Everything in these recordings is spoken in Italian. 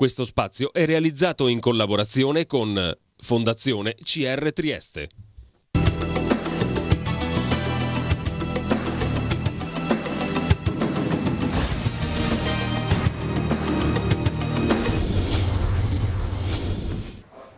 Questo spazio è realizzato in collaborazione con Fondazione CR Trieste.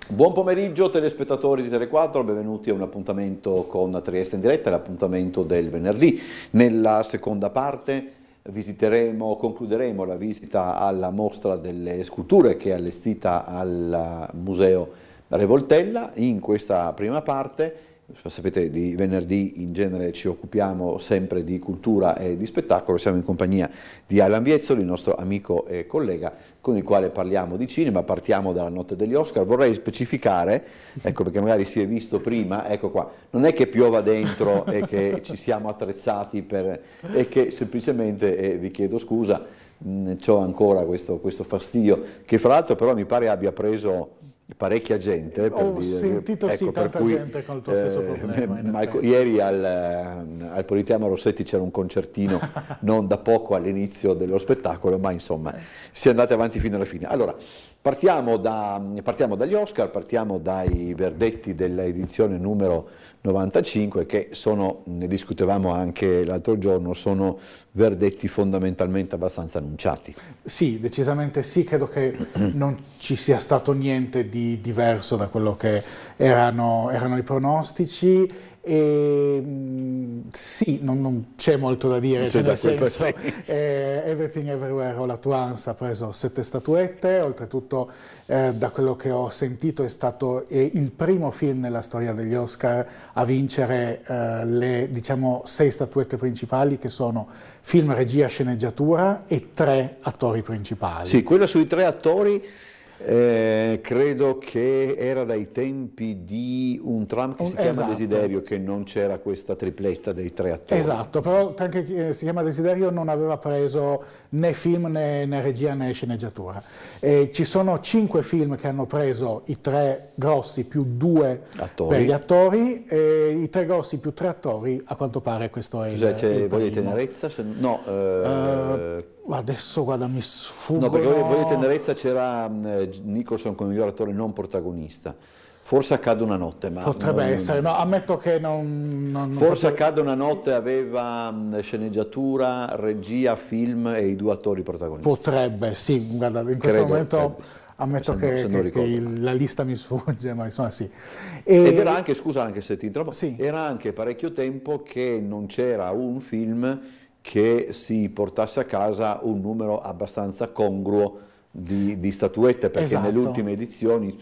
Buon pomeriggio telespettatori di Tele4, benvenuti a un appuntamento con Trieste in diretta, l'appuntamento del venerdì. Nella seconda parte visiteremo, concluderemo la visita alla mostra delle sculture che è allestita al Museo Revoltella. In questa prima parte cioè, sapete di venerdì in genere ci occupiamo sempre di cultura e di spettacolo, siamo in compagnia di Alan Viezzoli, il nostro amico e collega con il quale parliamo di cinema, partiamo dalla notte degli Oscar, vorrei specificare, ecco perché magari si è visto prima, ecco qua, non è che piova dentro e che ci siamo attrezzati per, è che semplicemente, eh, vi chiedo scusa, ho ancora questo, questo fastidio che fra l'altro però mi pare abbia preso parecchia gente. Eh, per Ho dire, sentito ecco, sì, tanta cui, gente con il tuo stesso eh, problema. Eh, ieri al, al Politeama Rossetti c'era un concertino, non da poco all'inizio dello spettacolo, ma insomma eh. si è andati avanti fino alla fine. Allora, partiamo, da, partiamo dagli Oscar, partiamo dai verdetti dell'edizione numero 95 che sono, ne discutevamo anche l'altro giorno, sono verdetti fondamentalmente abbastanza annunciati. Sì, decisamente sì, credo che non ci sia stato niente di diverso da quello che erano, erano i pronostici e mm, sì, non, non c'è molto da dire, cioè, nel senso eh, Everything Everywhere All At Once ha preso sette statuette, oltretutto eh, da quello che ho sentito è stato eh, il primo film nella storia degli Oscar a vincere eh, le diciamo, sei statuette principali che sono film, regia, sceneggiatura e tre attori principali. Sì, quello sui tre attori eh, credo che era dai tempi di un tram che si chiama esatto. Desiderio che non c'era questa tripletta dei tre attori. Esatto, però anche chi eh, si chiama Desiderio non aveva preso né film né, né regia né sceneggiatura. Eh, ci sono cinque film che hanno preso i tre grossi più due attori. per gli attori, e i tre grossi più tre attori a quanto pare questo è Cioè, il, il Voglia di tenerezza? No, eh, uh, Adesso guarda, mi sfugo. No, perché voi, voi tenerezza c'era mm, eh, Nicholson come miglior attore non protagonista. Forse accade una notte, ma... Potrebbe non, essere, no, ammetto che non... non forse non... accade una notte aveva mh, mm, sceneggiatura, regia, film e i due attori protagonisti. Potrebbe, sì, guarda, in questo momento credo. ammetto se che, che, che, la lista mi sfugge, ma insomma sì. E... Ed era anche, scusa anche se ti interrompo, sì. era anche parecchio tempo che non c'era un film che si portasse a casa un numero abbastanza congruo di, di statuette, perché esatto. nelle ultime edizioni,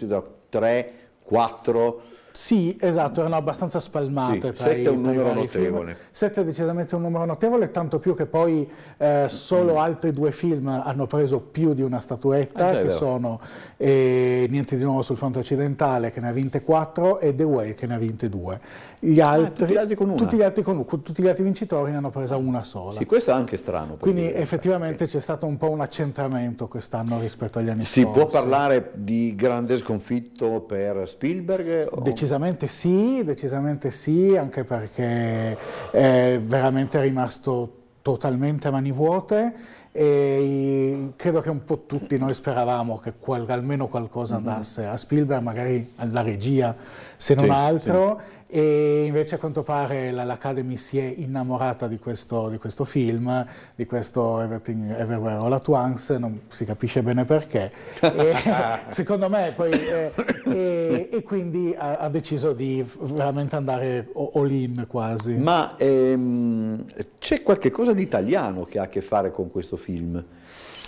3, 4 sì, esatto, erano abbastanza spalmate. Sì, sette è un numero notevole. Sette è decisamente un numero notevole, tanto più che poi eh, solo mm. altri due film hanno preso più di una statuetta, eh, che sono eh, Niente di nuovo sul fronte occidentale, che ne ha vinte quattro, e The Way, che ne ha vinte due. Gli ah, altri, ah, tutti, gli tutti, gli altri tutti gli altri vincitori ne hanno presa una sola. Sì, questo è anche strano. Quindi dire. Eh, effettivamente c'è stato un po' un accentramento quest'anno rispetto agli anni si scorsi. Si può parlare di grande sconfitto per Spielberg? Decisamente. Decisamente sì, decisamente sì, anche perché è veramente rimasto totalmente a mani vuote e credo che un po' tutti noi speravamo che qual almeno qualcosa mm-hmm. andasse a Spielberg, magari alla regia se non sì, altro. Sì e invece a quanto pare l'Academy si è innamorata di questo, di questo film, di questo Everything Everywhere All At Once, non si capisce bene perché, e, secondo me poi, eh, e, e, quindi ha, ha, deciso di veramente andare all in quasi. Ma ehm, c'è qualche cosa di italiano che ha a che fare con questo film?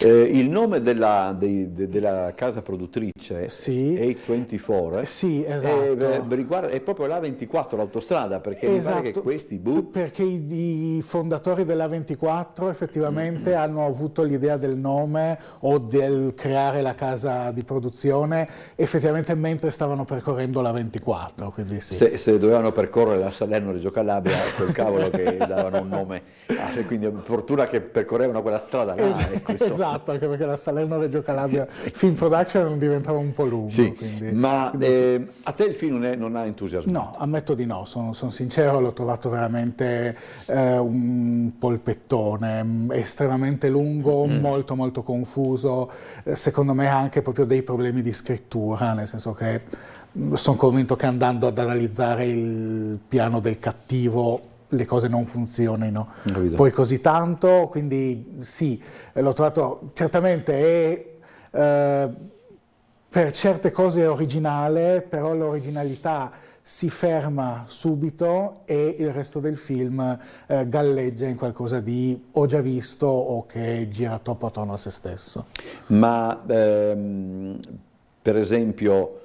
Eh, il nome della, dei, de, della casa produttrice sì. 824 eh? sì, eh, esatto. è, riguarda, è proprio l'A24, l'autostrada, perché esatto. che questi bu- Perché i, i, fondatori dell'A24 effettivamente mm-hmm. hanno avuto l'idea del nome o del creare la casa di produzione effettivamente mentre stavano percorrendo l'A24. Sì. Se, se, dovevano percorrere la Salerno-Reggio Calabria, quel cavolo che davano un nome, ah, quindi fortuna che percorrevano quella strada là. Ecco, esatto. Ecco, fatto, anche perché la Salerno-Reggio Calabria Film Production diventava un po' lungo. Sì, quindi, ma quindi eh, a te il film non, è, non ha entusiasmo? No, ammetto di no, sono, sono sincero, l'ho trovato veramente eh, un polpettone, mm, estremamente lungo, mm. molto molto confuso, eh, secondo me ha anche proprio dei problemi di scrittura, nel senso che mm, sono convinto che andando ad analizzare il piano del cattivo le cose non funzionino Capito. poi così tanto, quindi sì, eh, l'ho trovato certamente è, eh, per certe cose è originale, però l'originalità si ferma subito e il resto del film eh, galleggia in qualcosa di ho già visto o che gira troppo attorno a se stesso. Ma ehm, per esempio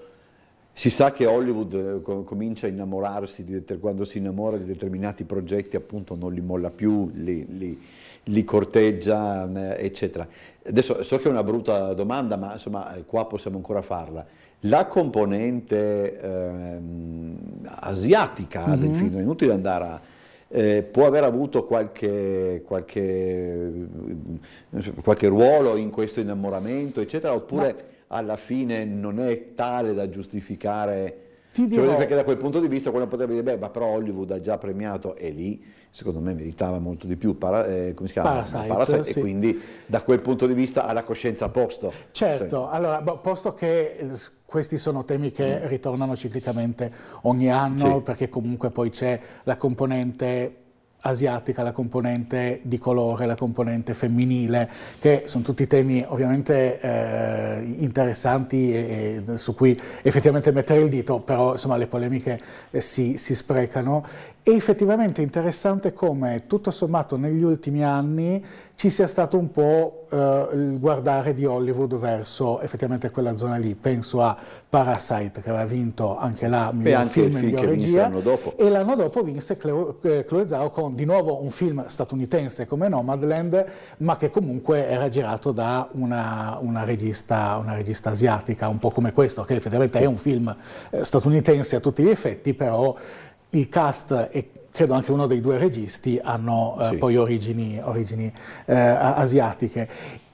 si sa che Hollywood eh, comincia a innamorarsi, di, quando si innamora di determinati progetti appunto non li molla più, li, li, li corteggia, mm, eccetera. Adesso so che è una brutta domanda, ma insomma eh, qua possiamo ancora farla. La componente ehm, asiatica mm-hmm. del film, è inutile andare a... Eh, può aver avuto qualche, qualche, mm, qualche, ruolo in questo innamoramento, eccetera, oppure... Ma alla fine non è tale da giustificare... Cioè, perché da quel punto di vista quello potrebbe dire, beh, ma però Hollywood ha già premiato e lì secondo me meritava molto di più para, eh, come si chiama? Parasite, Parasite sì. e quindi da quel punto di vista ha la coscienza a posto. Certo, sì. allora, posto che eh, questi sono temi che ritornano ciclicamente ogni anno, sì. perché comunque poi c'è la componente asiatica, la componente di colore, la componente femminile, che sono tutti temi ovviamente eh, interessanti e, e, su cui effettivamente mettere il dito, però insomma le polemiche eh, si, si, sprecano è effettivamente interessante come tutto sommato negli ultimi anni ci sia stato un po' eh, il guardare di Hollywood verso effettivamente quella zona lì. Penso a Parasite che aveva vinto anche là miglior film, miglior regia e l'anno dopo vinse eh, Chloe, Zhao con di nuovo un film statunitense come Nomadland ma che comunque era girato da una, una, regista, una regista, asiatica, un po' come questo che effettivamente è un film eh, statunitense a tutti gli effetti però il cast e credo anche uno dei due registi hanno eh, sì. poi origini, origini eh, asiatiche.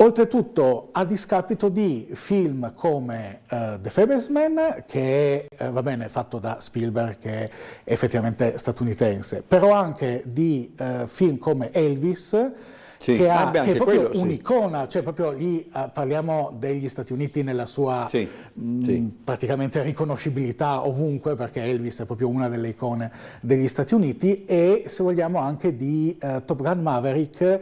Oltretutto a discapito di film come uh, The Fablesman, che è, va bene, fatto da Spielberg, che è effettivamente statunitense, però anche di uh, film come Elvis, sì. che, eh, ha, che, è proprio quello, un'icona, sì. cioè proprio lì uh, parliamo degli Stati Uniti nella sua sì. Mh, mm, praticamente riconoscibilità ovunque, perché Elvis è proprio una delle icone degli Stati Uniti e se vogliamo anche di uh, Top Gun Maverick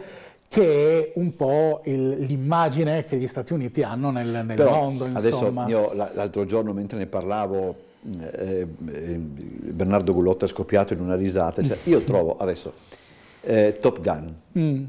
che è un po' il, l'immagine che gli Stati Uniti hanno nel, nel Però, mondo. Insomma. Adesso io l'altro giorno mentre ne parlavo mm, Bernardo Gullotta è scoppiato in una risata. Cioè, io trovo adesso eh, Top Gun. Mm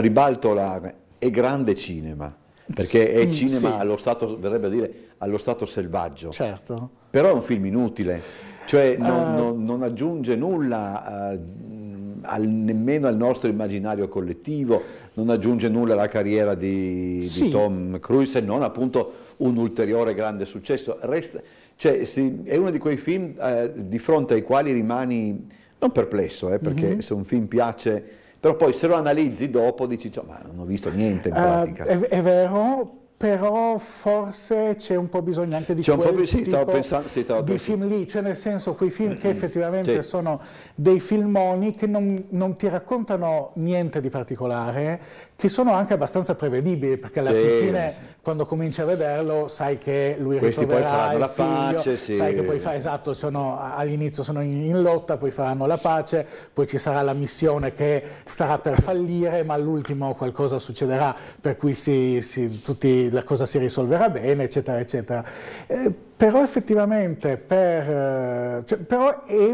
ribalto la è grande cinema, perché è mm, cinema sì. allo stato, verrebbe a dire, allo stato selvaggio. Certo. Però è un film inutile, cioè eh. non, uh, non, non aggiunge nulla uh, al, nemmeno al nostro immaginario collettivo, non aggiunge nulla alla carriera di, sì. di Tom Cruise se non appunto un ulteriore grande successo. Resta, cioè, sì, è uno di quei film uh, di fronte ai quali rimani non perplesso, eh, perché mm -hmm. se un film piace però poi se lo analizzi dopo dici, cioè, ma non ho visto niente in eh, pratica. è, è vero, però forse c'è un po' bisogno anche di c'è quel po', sì, tipo pensando, sì, di film lì, cioè nel senso quei film che effettivamente sì. sono dei filmoni che non, non, ti raccontano niente di particolare, che sono anche abbastanza prevedibili, perché alla sì, fine sì. quando cominci a vederlo sai che lui Questi ritroverà poi faranno figlio, pace, sì. sai che poi fa, esatto, sono, all'inizio sono in, in, lotta, poi faranno la pace, poi ci sarà la missione che starà per fallire, ma all'ultimo qualcosa succederà per cui si, si, tutti, la cosa si risolverà bene, eccetera, eccetera. Eh, però effettivamente per, eh, cioè, però è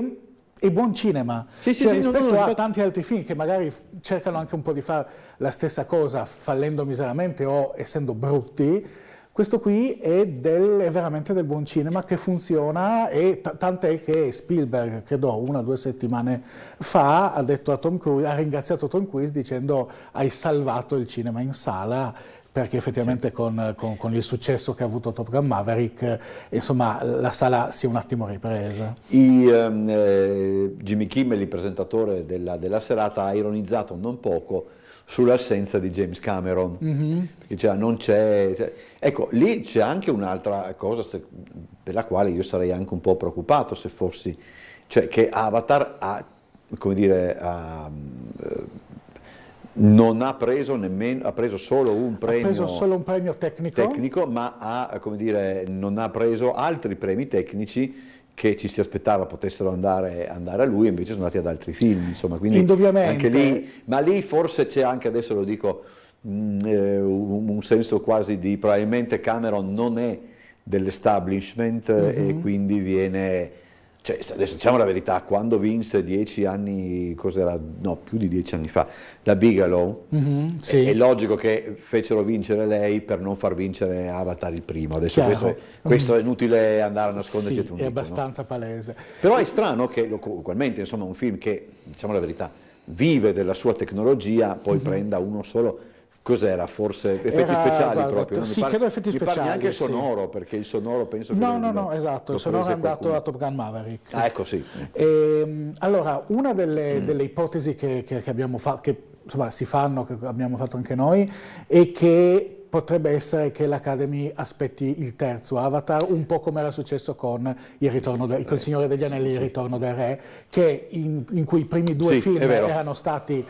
e buon cinema. Sì, cioè, sì, rispetto no, no, a tanti altri film che magari cercano anche un po' di fare la stessa cosa fallendo miseramente o essendo brutti, questo qui è, del, è, veramente del buon cinema che funziona e t- tant'è che Spielberg, credo una o due settimane fa, ha, ha, ringraziato Tom Cruise dicendo hai salvato il cinema in sala perché effettivamente sì. con, con, con, il successo che ha avuto Top Gun Maverick, eh, insomma, la sala si è un attimo ripresa. I, ehm, eh, Jimmy Kimmel, il presentatore della, della, serata, ha ironizzato non poco sull'assenza di James Cameron, mm-hmm. perché cioè, non c'è... Cioè, ecco, lì c'è anche un'altra cosa se, per la quale io sarei anche un po' preoccupato se fossi... Cioè che Avatar ha, come dire, ha, non ha preso nemmeno, ha preso solo un premio, ha preso solo un premio tecnico. tecnico ma ha, come dire, non ha preso altri premi tecnici che ci si aspettava potessero andare, andare a lui, invece sono andati ad altri film, insomma, quindi Indubbiamente. Lì, ma lì forse c'è anche, adesso lo dico, mh, mm, eh, un, senso quasi di probabilmente Cameron non è dell'establishment mm -hmm. e mhm. quindi viene cioè, adesso diciamo la verità, quando vinse dieci anni, cos'era? No, più di dieci anni fa, la Bigelow, mm-hmm, sì. è, è, logico che fecero vincere lei per non far vincere Avatar il primo. Adesso questo è, questo, è inutile andare a nasconderci. Sì, è dito, abbastanza no? palese. Però è strano che, ugualmente, insomma, un film che, diciamo la verità, vive della sua tecnologia, poi mm-hmm. prenda uno solo Cos'era? Forse effetti era, speciali guarda, proprio? Non sì, mi pare, credo effetti mi speciali. Mi anche il sonoro, perché il sonoro penso che... No, no, no, esatto, il sonoro è andato qualcuno. a Top Gun Maverick. Ah, ecco, sì. E, ehm, allora, una delle, mm. delle ipotesi che, che, che abbiamo fatto, che insomma, si fanno, che abbiamo fatto anche noi, è che potrebbe essere che l'Academy aspetti il terzo Avatar, un po' come era successo con Il, ritorno del, con il Signore degli Anelli, Il Ritorno del Re, in, in, cui i primi due sì, film erano stati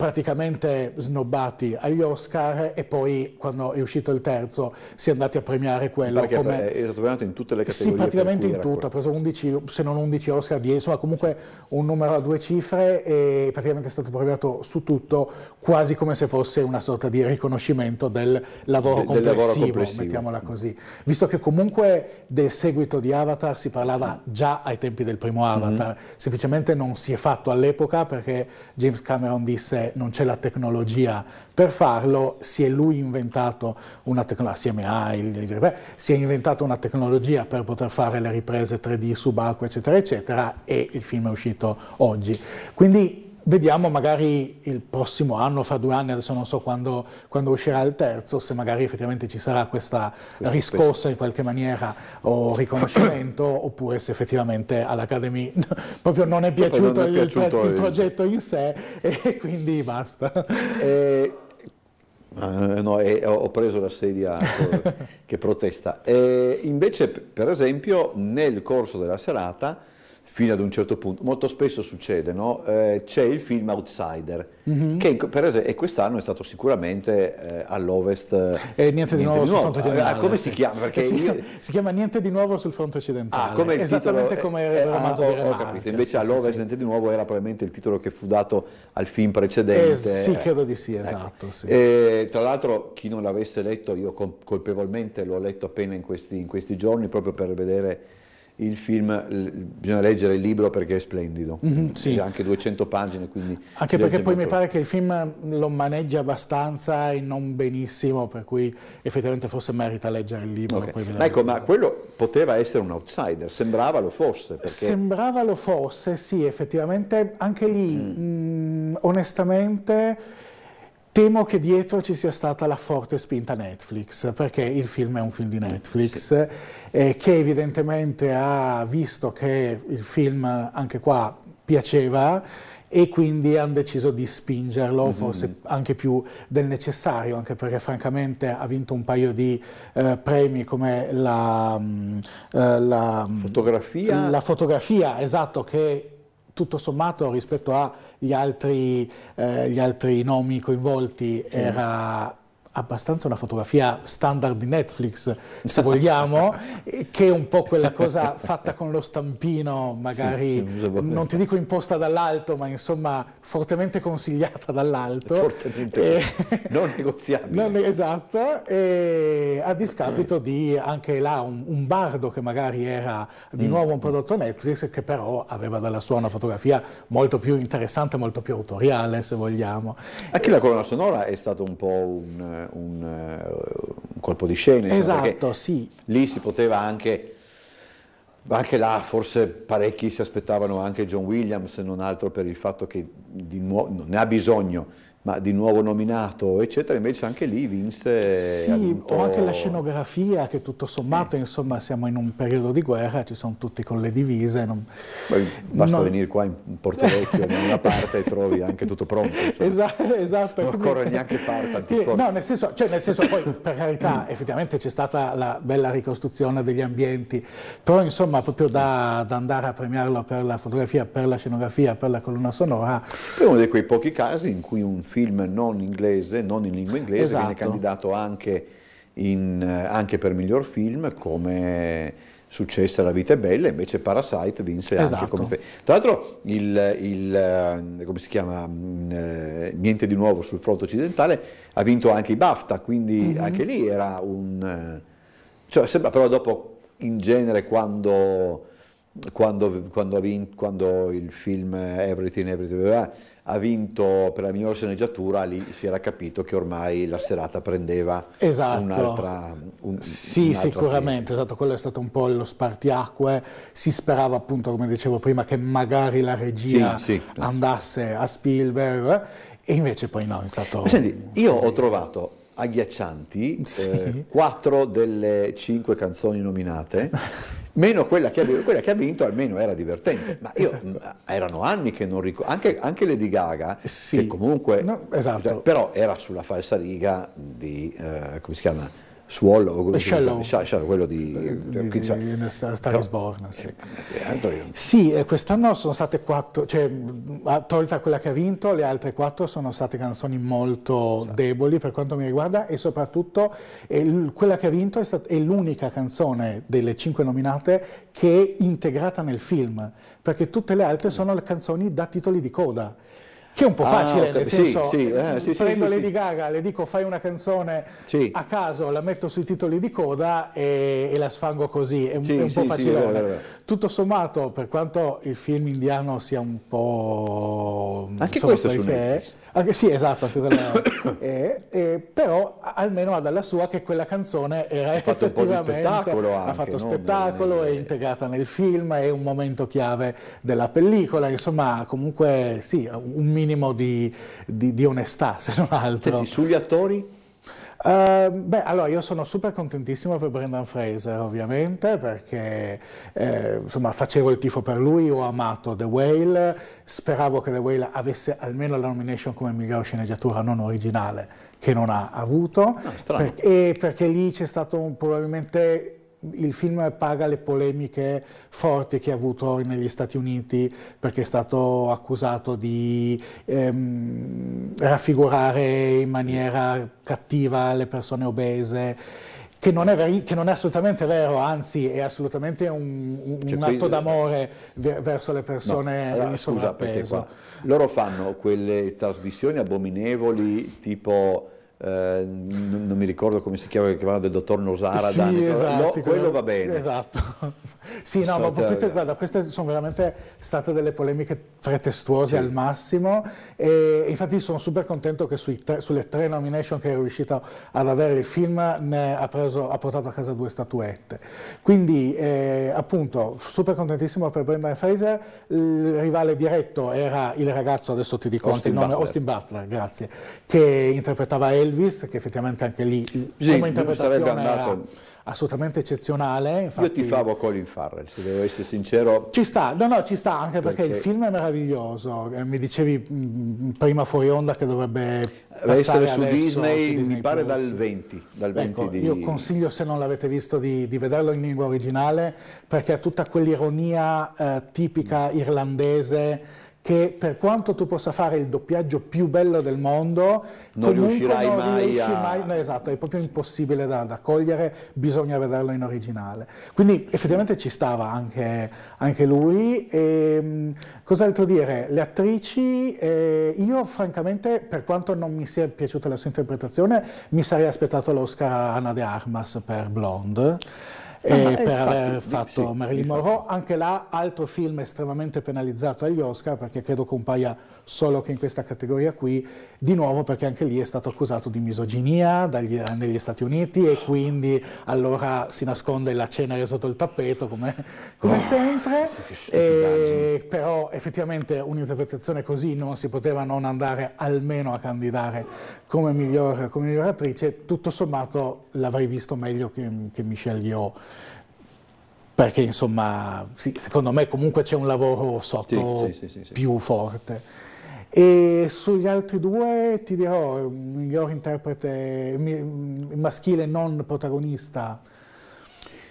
praticamente snobbati agli Oscar e poi quando è uscito il terzo si è andati a premiare quello Perché come... Eh, è stato premiato in tutte le categorie sì praticamente in tutto ha preso 11 se non 11 Oscar 10 insomma comunque un numero a due cifre e praticamente è stato premiato su tutto quasi come se fosse una sorta di riconoscimento del lavoro, De, complessivo, del lavoro complessivo mettiamola così visto che comunque del seguito di Avatar si parlava già ai tempi del primo mhm. Avatar mm -hmm. semplicemente non si è fatto all'epoca perché James Cameron disse non c'è, la tecnologia per farlo, si è lui inventato una tecnologia, assieme a il, si è inventato una tecnologia per poter fare le riprese 3D subacquea, eccetera, eccetera, e il film è uscito oggi. Quindi Vediamo magari il prossimo anno, fra due anni, adesso non so quando, quando uscirà il terzo, se magari effettivamente ci sarà questa riscossa in qualche maniera o riconoscimento, oppure se effettivamente all'Academy proprio non è piaciuto, non è piaciuto il, il, il, progetto in sé e quindi basta. Eh, no, eh, ho preso la sedia che protesta. Eh, invece, per esempio, nel corso della serata fino ad un certo punto. Molto spesso succede, no? eh, c'è il film Outsider, mm-hmm. che per esempio, e quest'anno è stato sicuramente eh, all'ovest... E eh, niente, di nuovo, nuovo sul fronte ah, occidentale. Ah, come si chiama? Perché si, io... si chiama Niente di nuovo sul fronte occidentale. Ah, come Esattamente titolo, come era il eh, romanzo ah, ho, ho capito. Invece sì, all'ovest sì, sì. Niente di nuovo era probabilmente il titolo che fu dato al film precedente. Eh, sì, credo di sì, eh, ecco. esatto. Ecco. Sì. E, eh, tra l'altro chi non l'avesse letto, io colpevolmente l'ho letto appena in questi, in questi giorni, proprio per vedere il film, bisogna leggere il libro perché è splendido, mm-hmm, sì. C'è anche 200 pagine. Quindi anche perché poi mi pare che il film lo maneggia abbastanza e non benissimo, per cui effettivamente forse merita leggere il libro. Okay. Ma ecco, ma quello poteva essere un outsider, sembrava lo fosse. Perché... Sembrava lo fosse, sì, effettivamente anche lì, mm. mh, mm, onestamente Temo che dietro ci sia stata la forte spinta Netflix, perché il film è un film di Netflix, eh, che evidentemente ha visto che il film anche qua piaceva e quindi hanno deciso di spingerlo, mm -hmm. forse anche più del necessario, anche perché francamente ha vinto un paio di eh, premi come la, mh, mm, eh, la, mm, fotografia. la fotografia, esatto, che tutto sommato rispetto agli altri, eh, altri nomi coinvolti era abbastanza una fotografia standard di Netflix, se vogliamo, che è un po' quella cosa fatta con lo stampino, magari sì, sì, non ti dico imposta dall'alto, ma insomma fortemente consigliata dall'alto. Fortemente e, eh, non negoziabile. esatto, e a discapito di anche là un, un bardo che magari era di mm. nuovo un prodotto Netflix, che però aveva dalla sua una fotografia molto più interessante, molto più autoriale, se vogliamo. Anche la colonna sonora è stata un po' un eh, un, eh, un colpo di scena. esatto, sì. Lì si poteva anche, anche là forse parecchi si aspettavano anche John Williams, se non altro per il fatto che di nuovo, non ne ha bisogno ma di nuovo nominato, eccetera, invece anche lì vinse... Sì, avuto... o anche la scenografia che tutto sommato, eh. insomma, siamo in un periodo di guerra, ci sono tutti con le divise. Non... Beh, basta non... venire qua in Porto Vecchio, da una parte e trovi anche tutto pronto. Cioè, esatto, esatto. Non occorre neanche fare tanti Eh, no, nel senso, cioè, nel senso poi, per carità, mm. effettivamente c'è stata la bella ricostruzione degli ambienti, però insomma, proprio da, da, andare a premiarlo per la fotografia, per la scenografia, per la colonna sonora... È uno di quei pochi casi in cui un film non inglese, non in lingua inglese, esatto. viene candidato anche, in, eh, anche, per miglior film come successe La vita è bella, invece Parasite vinse esatto. anche come film. Tra l'altro il, il, eh, come si chiama, mm, eh, Niente di nuovo sul fronte occidentale ha vinto anche i BAFTA, quindi mm-hmm. anche lì era un... Cioè, sembra però dopo in genere quando... Quando, quando, quando, il film Everything Everything ha vinto per la migliore sceneggiatura, lì si era capito che ormai la serata prendeva esatto. un'altra... Un, sì, un sicuramente, esatto, quello è stato un po' lo spartiacque, si sperava appunto, come dicevo prima, che magari la regia sì, sì, andasse a Spielberg e invece poi no, è stato... Senti, io ho trovato agghiaccianti sì. eh, quattro delle cinque canzoni nominate meno quella che, quella che, ha vinto almeno era divertente. Ma io, esatto. erano anni che non ricordo, anche, anche Lady Gaga, eh, sì. che comunque, no, esatto. Cioè, però era sulla falsa riga di, eh, come si chiama? Suolo, Shallow, Shallow, quello di, di, Sì, quest'anno sono state quattro, cioè, tolta quella che ha vinto, le altre quattro sono state canzoni molto esatto. deboli per quanto mi riguarda e soprattutto eh, quella che ha vinto è, stata, è l'unica canzone delle cinque nominate che è integrata nel film, perché tutte le altre mm. sono le canzoni da titoli di coda che è un po' ah, facile, ah, nel senso, sì, sì, eh, sì, prendo sì, Lady sì. Gaga, le dico fai una canzone a caso, la metto sui titoli di coda e, e la sfango così, è, un, è un po' facile. Tutto sommato, per quanto il film indiano sia un po'... Anche insomma, questo su Netflix. Anche, sì, esatto, e, eh, però almeno ha dalla sua che quella canzone era ha fatto effettivamente spettacolo anche, ha fatto no? spettacolo, no, no, è integrata nel film, è un momento chiave della pellicola, insomma comunque sì, un mini minimo di, di, di onestà, se non altro. Senti, sugli attori? Uh, beh, allora io sono super contentissimo per Brendan Fraser ovviamente perché eh, insomma, facevo il tifo per lui, ho amato The Whale, speravo che The Whale avesse almeno la nomination come miglior sceneggiatura non originale che non ha avuto ah, per, e perché lì c'è stato un, probabilmente il film paga le polemiche forti che ha avuto negli Stati Uniti perché è stato accusato di ehm, raffigurare in maniera cattiva le persone obese. Che non, veri, che non, è assolutamente vero, anzi è assolutamente un, un cioè, atto d'amore eh, ver verso le persone no, allora, scusa, perché qua, loro fanno quelle trasmissioni abominevoli tipo eh, non, non, mi ricordo come si chiama, che chiamava del dottor Nosara. Sì, Dani, esatto, no, sì, quello va bene. Esatto. sì, no, ma queste, guarda, queste sono veramente state delle polemiche pretestuose sì. al massimo e infatti sono super contento che tre, sulle tre nomination che è riuscito ad avere il film ha, preso, ha, portato a casa due statuette. Quindi eh, appunto super contentissimo per Brendan Fraser, il rivale diretto era il ragazzo, adesso ti dico Austin il nome, Austin Butler, grazie, che interpretava El Elvis, che effettivamente anche lì sì, come interpretazione andato... assolutamente eccezionale. Infatti... Io ti favo Colin Farrell, se devo essere sincero. Ci sta, no, no, ci sta anche perché, perché... il film è meraviglioso. Eh, mi dicevi mm, mm, prima fuori onda che dovrebbe essere su Disney, su Disney, mi pare dal 20, dal 20 ecco, di... Io consiglio, se non l'avete visto, di, di vederlo in lingua originale perché ha tutta quell'ironia eh, tipica irlandese che per quanto tu possa fare il doppiaggio più bello del mondo, non riuscirai non mai riesci a... Mai, no, esatto, è proprio impossibile da, da, cogliere, bisogna vederlo in originale. Quindi effettivamente ci stava anche, anche lui. E, ehm, cos'altro dire? Le attrici, eh, io francamente, per quanto non mi sia piaciuta la sua interpretazione, mi sarei aspettato l'Oscar a Anna de Armas per Blonde. Eh, eh, per infatti, aver fatto sì, Marilyn Monroe. Anche là, altro film estremamente penalizzato agli Oscar, perché credo compaia solo che in questa categoria qui, di nuovo perché anche lì è stato accusato di misoginia dagli, negli Stati Uniti e quindi allora si nasconde la cenere sotto il tappeto, come, come oh, sempre. E, eh, però effettivamente un'interpretazione così non si poteva non andare almeno a candidare come miglior, come miglior attrice. Tutto sommato l'avrei visto meglio che, che Michelle Yeoh perché insomma sì, secondo me comunque c'è un lavoro sotto sì, sì, più forte. E sugli altri due ti dirò, il miglior interprete maschile non protagonista.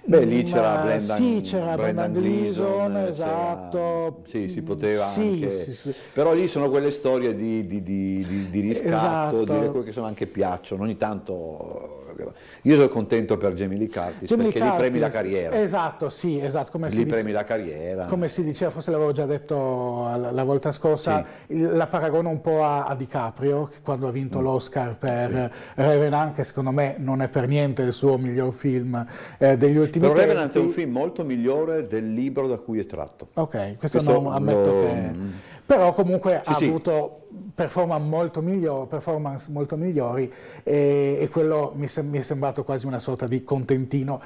Beh, lì c'era Brendan, sì, c'era Brendan, Brendan Gleason, Gleason esatto. Sì, si poteva sì, anche... Sì, sì. Però lì sono quelle storie di, di, di, di riscatto, esatto. di quelle che sono anche piacciono. Ogni tanto autobiografia. Io sono contento per Jamie Lee Curtis Jamie perché Curtis, gli premi la carriera. Esatto, sì, esatto. Come gli si premi dice, la carriera. Come si diceva, forse l'avevo già detto la, la volta scorsa, sì. la paragono un po' a, a DiCaprio quando ha vinto mm. l'Oscar per sì. Revenant, che secondo me non è per niente il suo miglior film eh, degli ultimi Però tempi. Revenant è un film molto migliore del libro da cui è tratto. Ok, questo, questo no, ammetto lo... che... Mm però comunque sì, ha sì. avuto performance molto, miglior, performance molto migliori e, eh, e quello mi, sem- mi, è sembrato quasi una sorta di contentino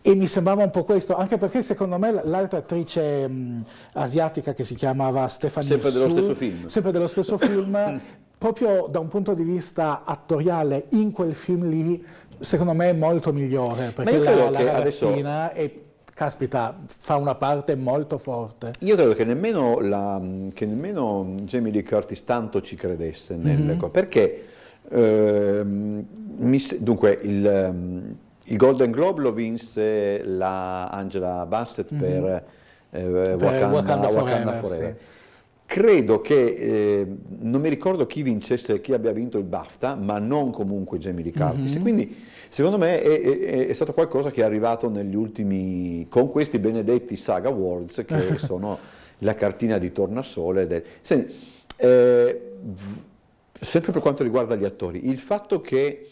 e mi sembrava un po' questo, anche perché secondo me l'altra attrice mh, asiatica che si chiamava Stefania sempre dello stesso film, sempre dello stesso film proprio da un punto di vista attoriale in quel film lì secondo me è molto migliore perché la, la ragazzina adesso... è caspita, fa una parte molto forte. Io credo che nemmeno, la, che nemmeno Jamie Lee Curtis tanto ci credesse nel... Mm -hmm. Perché, eh, mi, dunque, il, ehm, il, Golden Globe lo vinse la Angela Bassett mm -hmm. per, eh, per Wakanda, Wakanda, Forever. Forever. Sì. Credo che, eh, non mi ricordo chi vincesse, chi abbia vinto il BAFTA, ma non comunque Jamie Lee Curtis. Mm -hmm. Quindi secondo me è, è, è, stato qualcosa che è arrivato negli ultimi, con questi benedetti Saga Awards che sono la cartina di tornasole. Del, senti, eh, sempre per quanto riguarda gli attori, il fatto che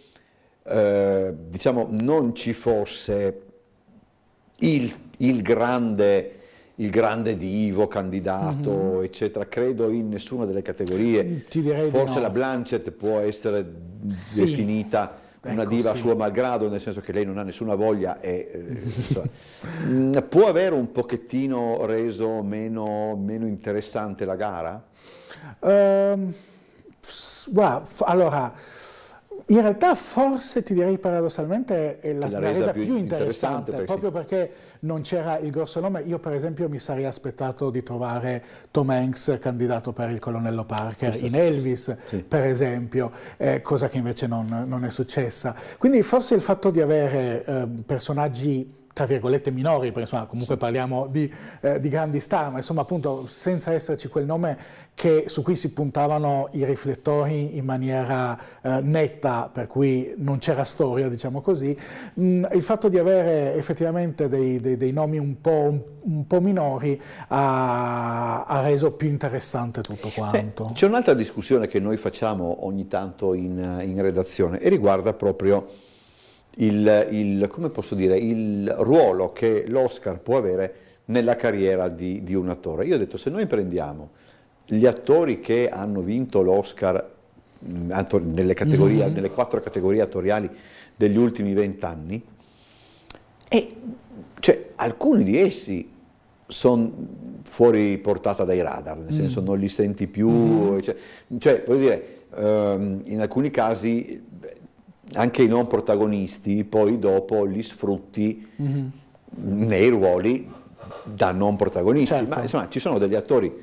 eh, diciamo, non ci fosse il, il grande il grande divo candidato, mm -hmm. eccetera, credo in nessuna delle categorie. Forse no. la Blanchett può essere sì. definita una ecco, diva sì. sua malgrado, nel senso che lei non ha nessuna voglia e, eh, mm, può avere un pochettino reso meno, meno interessante la gara? Uh, ehm, guarda, allora, in realtà forse ti direi paradossalmente è la, la resa, resa più, più interessante, interessante perché proprio sì. perché non c'era il grosso nome. Io per esempio mi sarei aspettato di trovare Tom Hanks candidato per il colonnello Parker Questo in Elvis, sì. per esempio, eh, cosa che invece non, non, è successa. Quindi forse il fatto di avere eh, personaggi tra virgolette minori, perché insomma, comunque sì. parliamo di, eh, di, grandi star, ma insomma appunto senza esserci quel nome che, su cui si puntavano i riflettori in maniera eh, netta, per cui non c'era storia, diciamo così, mh, mm, il fatto di avere effettivamente dei, dei, dei nomi un po', un, un po minori ha, ha, reso più interessante tutto quanto. c'è un'altra discussione che noi facciamo ogni tanto in, in redazione e riguarda proprio il, il, come posso dire, il ruolo che l'Oscar può avere nella carriera di, di un attore. Io ho detto, se noi prendiamo gli attori che hanno vinto l'Oscar mm, nelle, mm-hmm. nelle, quattro categorie attoriali degli ultimi vent'anni, e cioè, alcuni di essi sono fuori portata dai radar, nel mm. senso non li senti più, mm-hmm. cioè, cioè voglio dire, um, in alcuni casi anche i non protagonisti poi dopo li sfrutti mm-hmm. nei ruoli da non protagonisti. Certo. Ma insomma ci sono degli attori,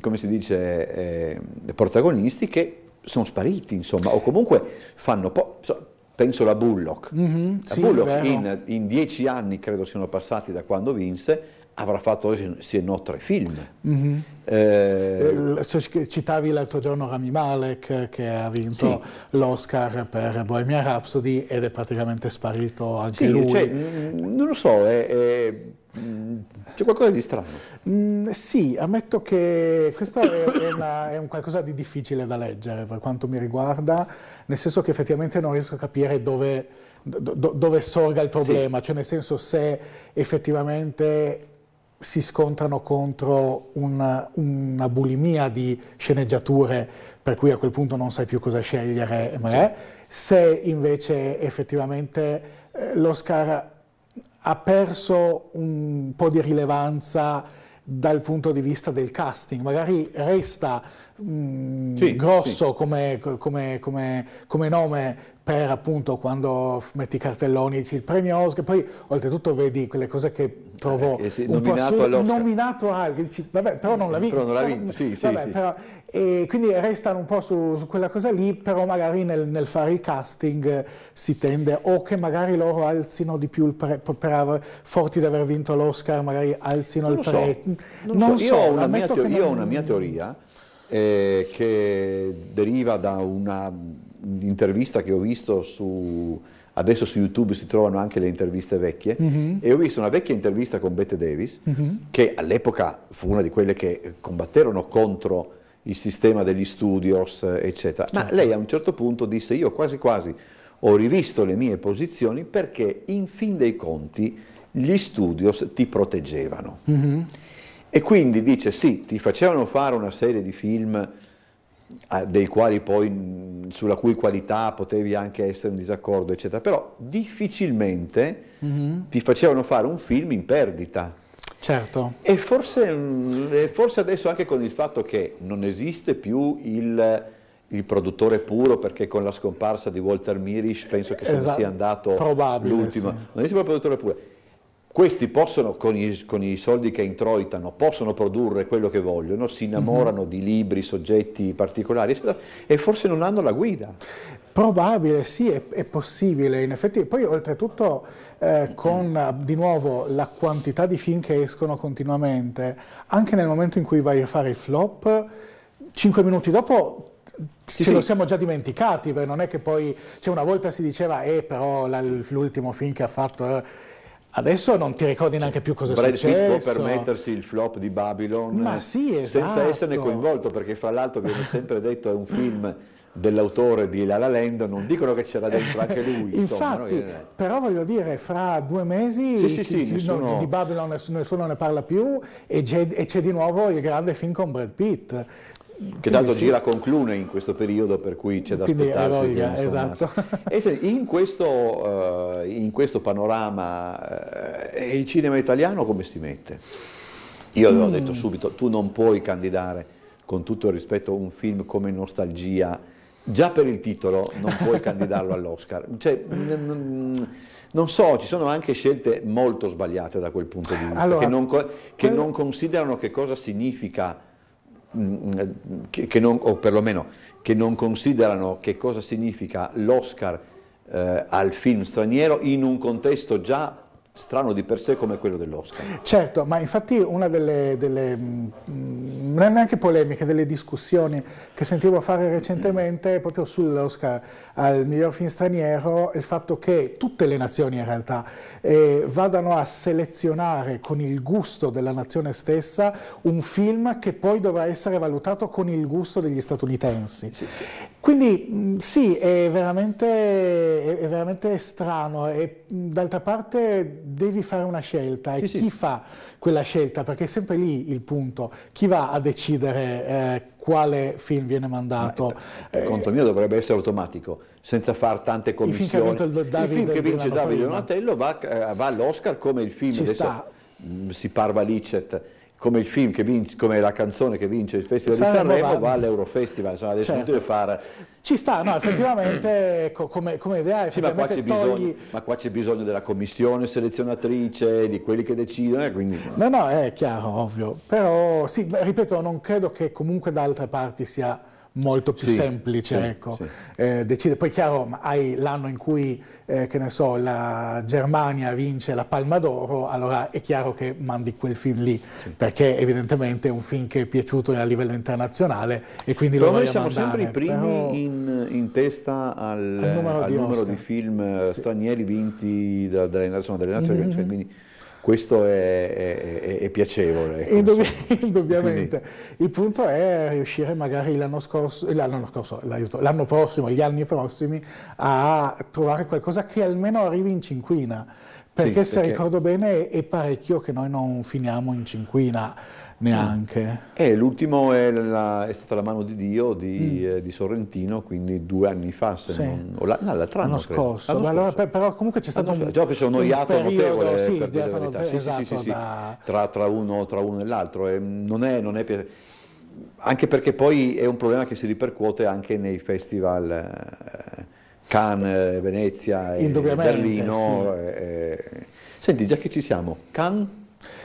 come si dice, eh, protagonisti che sono spariti, insomma, o comunque fanno po- penso alla Bullock. Mm-hmm, sì, Bullock in, in, dieci anni credo siano passati da quando vinse, avrà fatto se no tre film. Mm -hmm. eh, eh Citavi l'altro giorno Rami Malek che ha vinto sì. l'Oscar per Bohemian Rhapsody ed è praticamente sparito anche sì, lui. Cioè, non lo so, è, è... C'è qualcosa di strano? Mm, sì, ammetto che questo è, una, è, un qualcosa di difficile da leggere per quanto mi riguarda, nel senso che effettivamente non riesco a capire dove, do, dove sorga il problema, sì. cioè nel senso se effettivamente si scontrano contro una, una, bulimia di sceneggiature per cui a quel punto non sai più cosa scegliere, eh, sì. se invece effettivamente eh, l'Oscar ha perso un po' di rilevanza dal punto di vista del casting, magari resta mh, mm, sì, grosso sì. Come, come, come, come, nome per appunto quando metti i cartelloni dici il premio Oscar, poi oltretutto vedi quelle cose che trovo eh, eh sì, un nominato po' assurdo, nominato a, dici, vabbè, però non l'ha eh, vinto. Però non l'ha vinto, sì, vabbè, sì, però, e quindi restano un po' su, su quella cosa lì, però magari nel, nel, fare il casting si tende o che magari loro alzino di più il pre, per aver, forti di aver vinto l'Oscar, magari alzino non il prezzo. So. Non, so, so. Io, ho una mia, teoria, ho una mia teoria eh, che deriva da una l'intervista che ho visto su, adesso su YouTube si trovano anche le interviste vecchie, mm-hmm. e ho visto una vecchia intervista con Bette Davis, mm-hmm. che all'epoca fu una di quelle che combatterono contro il sistema degli studios, eccetera. Ma certo. lei a un certo punto disse, io quasi quasi ho rivisto le mie posizioni perché in fin dei conti gli studios ti proteggevano. Mm-hmm. E quindi dice, sì, ti facevano fare una serie di film dei quali poi, mm, sulla cui qualità potevi anche essere in disaccordo, eccetera. Però difficilmente mm-hmm. ti facevano fare un film in perdita. Certo. E forse, mm, forse, adesso anche con il fatto che non esiste più il, il, produttore puro, perché con la scomparsa di Walter Mirisch penso che esatto. se ne sia esatto. andato l'ultimo. Sì. Non esiste più il produttore puro questi possono con i, con i, soldi che introitano, possono produrre quello che vogliono, si mhm. innamorano di libri, soggetti particolari, eccetera, e forse non hanno la guida. Probabile, sì, è, è possibile, in effetti. Poi oltretutto eh, con eh, di nuovo la quantità di film che escono continuamente, anche nel momento in cui vai a fare il flop, 5 minuti dopo ce sì. lo siamo già dimenticati, perché non è che poi, cioè una volta si diceva, eh però l'ultimo film che ha fatto... Eh, Adesso non ti ricordi neanche più cosa Brad è successo. Brad Pitt può permettersi il flop di Babylon Ma sì, esatto. senza esserne coinvolto, perché fra l'altro viene sempre detto è un film dell'autore di La La Land, non dicono che c'era dentro anche lui. Insomma, Infatti, no? Eh. però voglio dire, fra due mesi sì, chi, sì, sì, chi, nessuno... di Babylon nessuno ne parla più e c'è, e c'è, di nuovo il grande film con Brad Pitt. Che tanto sì. gira con Clune in questo periodo, per cui c'è da Quindi aspettarsi. Eroica, che, insomma, esatto. in, questo, eh, in questo panorama eh, il cinema italiano come si mette? Io avevo mm. detto subito, tu non puoi candidare con tutto il rispetto un film come Nostalgia, già per il titolo non puoi candidarlo all'Oscar. Cioè, non so, ci sono anche scelte molto sbagliate da quel punto di vista, allora, che, non, che quello... non considerano che cosa significa che non, o perlomeno che non considerano che cosa significa l'Oscar eh, al film straniero in un contesto già strano di per sé come quello dell'Oscar. Certo, ma infatti una delle, delle mm, mm, non è neanche polemiche, delle discussioni che sentivo fare recentemente proprio sull'Oscar al miglior film straniero, è il fatto che tutte le nazioni in realtà eh, vadano a selezionare con il gusto della nazione stessa un film che poi dovrà essere valutato con il gusto degli statunitensi. Sì. Quindi mm, sì, è veramente, è veramente strano e d'altra parte devi fare una scelta e sì, chi sì. fa quella scelta, perché è sempre lì il punto, chi va a decidere eh, quale film viene mandato. Ma, eh, conto mio dovrebbe essere automatico, senza fare tante commissioni. Il film che, Davide, il film che vince Davide Donatello va, eh, va all'Oscar come il film... Ci adesso, sta. Mm, si parva licet come, il vince, come la canzone che vince il Festival Sanremo di Sanremo va all'Eurofestival, insomma adesso certo. inutile fare... Ci sta, no, effettivamente come, come idea è sì, ma, qua togli... bisogno, ma qua c'è bisogno della commissione selezionatrice, di quelli che decidono, eh, quindi... No, no, no è chiaro, ovvio, però sì, ripeto, non credo che comunque da altre parti sia molto più sì, semplice. Sì, ecco. sì. Eh, decide. Poi chiaro, hai l'anno in cui, eh, che ne so, la Germania vince la Palma d'Oro, allora è chiaro che mandi quel film lì, perché evidentemente è un film che è piaciuto a livello internazionale e quindi Però lo voglio mandare. siamo sempre i primi Però... in, in, testa al, al numero, al di, numero di, film eh, stranieri vinti da, dalle nazioni, dalle nazioni mm-hmm. cioè, quindi questo è, è, e piacevole. Eh, Indubbi- indubbiamente. Quindi... Il punto è riuscire magari l'anno scorso, eh, l'anno, scorso l'anno prossimo, gli anni prossimi, a trovare qualcosa che almeno arrivi in cinquina perché sì, se ricordo bene è parecchio che noi non finiamo in cinquina neanche. Eh, l'ultimo è, è, stata la mano di Dio di, mm. eh, di Sorrentino, quindi due anni fa, se sì. non, la, no, l'altro anno, scorso. Beh, allora, per, però comunque c'è stato un, un, sono un periodo, notevole, eh, sì, per dire la verità. Sì, esatto, sì, sì, da... tra, tra, uno, tra uno e l'altro. Eh, non è, non è anche perché poi è un problema che si ripercuote anche nei festival eh, Cannes, eh, Venezia eh, e Berlino. Sì. E... Eh, Senti, già che ci siamo, Cannes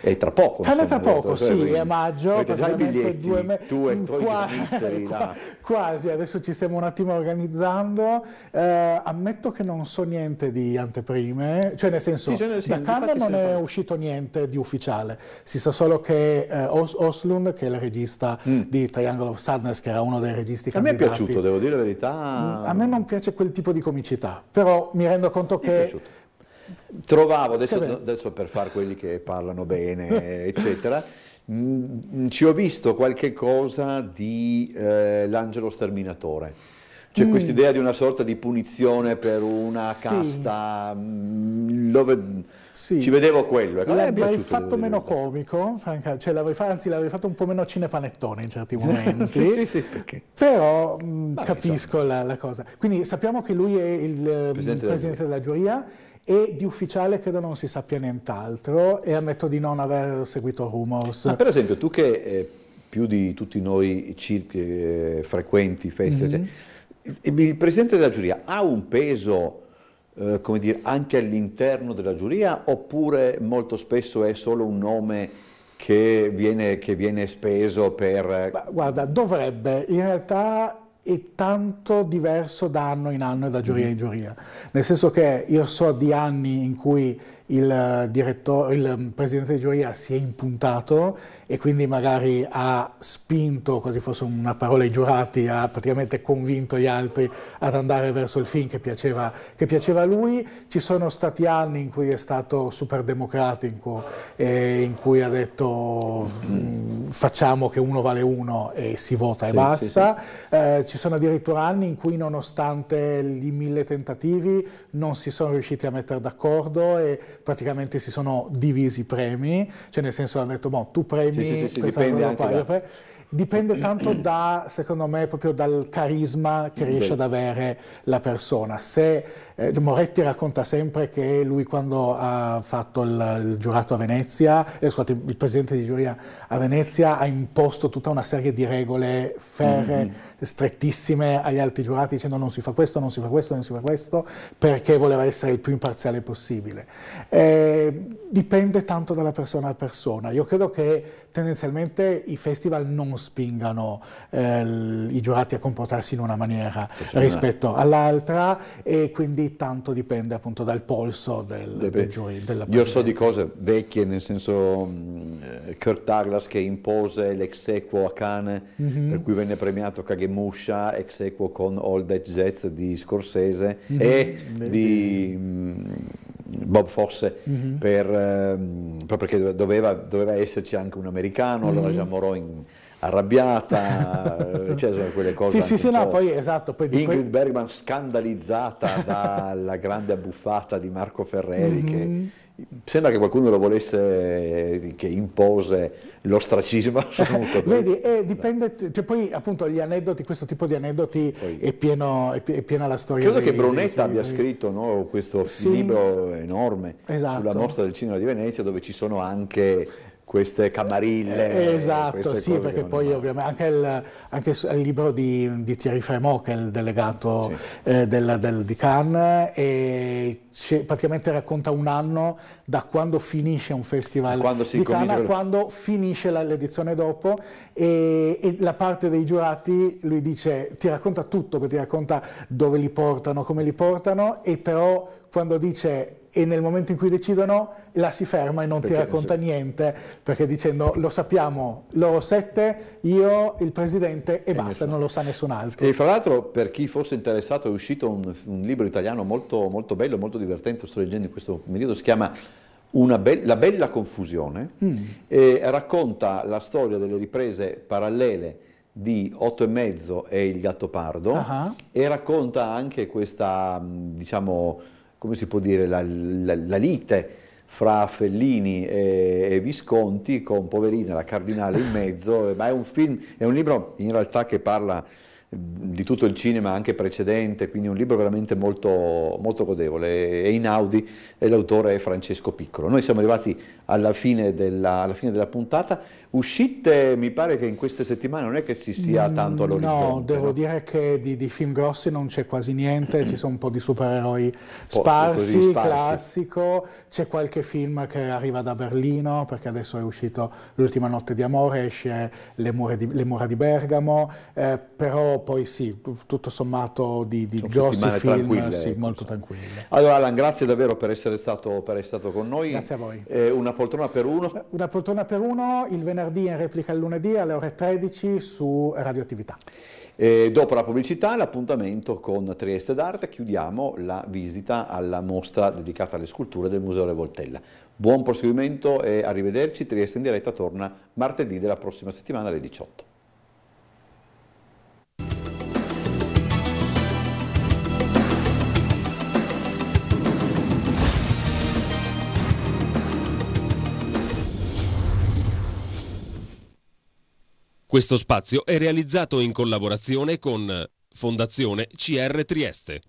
e tra poco. Eh, insomma, tra poco, cioè, sì, è maggio. Avete già i biglietti, due me- tu e qua- Vizzeri, qua- Quasi, adesso ci stiamo un attimo organizzando. Eh, ammetto che non so niente di anteprime, cioè nel senso, sì, sì, cioè, da Cannes non è uscito niente di ufficiale. Si sa solo che eh, Os- Oslund, che è il regista mm. di Triangle of Sadness, che era uno dei registi che A candidati, me è piaciuto, devo dire la verità. Mm, a me non piace quel tipo di comicità, però mi rendo conto mi che trovavo, adesso, adesso per far quelli che parlano bene, eccetera, mh, mm, ci ho visto qualche cosa di eh, l'angelo sterminatore. C'è cioè, mm. questa idea di una sorta di punizione per una sì. casta, mm, dove sì. ci vedevo quello. Ecco, l'avrei fatto meno diventare. comico, franca, cioè fa, anzi l'avrei fatto un po' meno cinepanettone in certi momenti, sì, sì, però mh, mm, capisco la, la, cosa. Quindi sappiamo che lui è il, presidente, eh, il presidente della, della giuria e di ufficiale credo non si sappia nient'altro e ammetto di non aver seguito rumors. Ma per esempio tu che eh, più di tutti noi circa, eh, frequenti festival, mm-hmm. cioè, il presidente della giuria ha un peso... Eh, come dire, anche all'interno della giuria oppure molto spesso è solo un nome che viene, che viene speso per... Ma guarda, dovrebbe, in realtà è tanto diverso da anno in anno e da giuria in giuria. Nel senso che io so di anni in cui il, eh, il, mm, presidente di giuria si è impuntato e quindi magari ha spinto, quasi fosse una parola ai giurati, ha praticamente convinto gli altri ad andare verso il film che piaceva, che piaceva a lui. Ci sono stati anni in cui è stato super democratico, e in cui ha detto mm, facciamo che uno vale uno e si vota sì, e basta. Sì, sì. Eh, ci sono addirittura anni in cui nonostante i mille tentativi non si sono riusciti a mettere d'accordo e praticamente si sono divisi i premi, cioè nel senso hanno detto, boh, tu premi, sì, sì, sì, sì dipende anche qua, dipende tanto da, secondo me, proprio dal carisma che riesce Beh. ad avere la persona. Se, eh, Moretti racconta sempre che lui quando ha fatto il, il giurato a Venezia, eh, scusate, il presidente di giuria a Venezia ha imposto tutta una serie di regole ferre, mm-hmm. strettissime agli altri giurati dicendo non si fa questo, non si fa questo, non si fa questo, perché voleva essere il più imparziale possibile. Eh, dipende tanto dalla persona a persona. Io credo che tendenzialmente i festival non spingano eh, i giurati a comportarsi in una maniera rispetto eh. all'altra e quindi tanto dipende appunto dal polso del, Beh, del giurì. Della io so di cose vecchie, nel senso mm, eh, Kurt Douglas che impose l'ex equo a Cane, mm -hmm. per cui venne premiato Kagemusha, ex equo con All That Jazz di Scorsese mm -hmm. e di... di Bob Fosse, mm-hmm. per, ehm, proprio perché doveva, doveva, esserci anche un americano, mm-hmm. allora Jean mhm. Moreau in, arrabbiata, cioè sono quelle cose. Sì, sì, sì, no, poi esatto. Poi Ingrid quel... Bergman scandalizzata dalla grande abbuffata di Marco Ferreri mm-hmm. che mhm. Sembra che qualcuno lo volesse, che impose l'ostracismo. Vedi, eh, dipende, cioè poi appunto gli aneddoti, questo tipo di aneddoti è, pieno, è, piena la storia. Credo dei, che Brunetta dei, abbia dei... scritto no, questo sì, libro enorme esatto. sulla mostra del cinema di Venezia dove ci sono anche queste camarille. Eh, esatto, sì, perché poi male. ovviamente anche il, anche il, libro di, di Thierry Fremont, che è il delegato sì. eh, del, del, di Cannes, e praticamente racconta un anno da quando finisce un festival di Cannes a quando finisce l'edizione dopo e, e, la parte dei giurati, lui dice, ti racconta tutto, ti racconta dove li portano, come li portano, e però quando dice e nel momento in cui decidono la si ferma e non perché ti racconta niente perché dicendo lo sappiamo loro sette, io, il presidente e, e basta, nessuno. non lo sa nessun altro. E fra l'altro per chi fosse interessato è uscito un, un libro italiano molto, molto, bello, molto divertente, sto leggendo in questo periodo, si chiama be La bella confusione mm. e racconta la storia delle riprese parallele di Otto e mezzo e il gatto pardo uh -huh. e racconta anche questa diciamo come si può dire, la, la, la lite fra Fellini e, e, Visconti, con poverina la Cardinale in mezzo, eh, ma è un film, è un libro in realtà che parla di tutto il cinema anche precedente, quindi è un libro veramente molto, molto godevole. È in Audi e l'autore è Francesco Piccolo. Noi siamo arrivati alla fine, della, alla fine della puntata. Uscite, mi pare che in queste settimane non è che ci sia mm, tanto all'orizzonte. No, devo no? dire che di, di, film grossi non c'è quasi niente, ci sono un po' di supereroi sparsi, sparsi. classico, c'è qualche film che arriva da Berlino, perché adesso è uscito L'ultima notte di amore, esce Le, di, Le mura di Bergamo, eh, però poi sì, tutto sommato di, di grossi film, sì, ecco, molto tranquilli. Allora Alan, grazie davvero per essere stato, per essere stato con noi. Grazie a voi. Eh, una una poltrona per uno? Eh, una poltrona per uno, il venerdì in replica il lunedì alle ore 13 su Radioattività. E dopo la pubblicità, l'appuntamento con Trieste d'Arte, chiudiamo la visita alla mostra dedicata alle sculture del Museo Revoltella. Buon proseguimento e arrivederci. Trieste in diretta torna martedì della prossima settimana alle 18. Questo spazio è realizzato in collaborazione con Fondazione CR Trieste.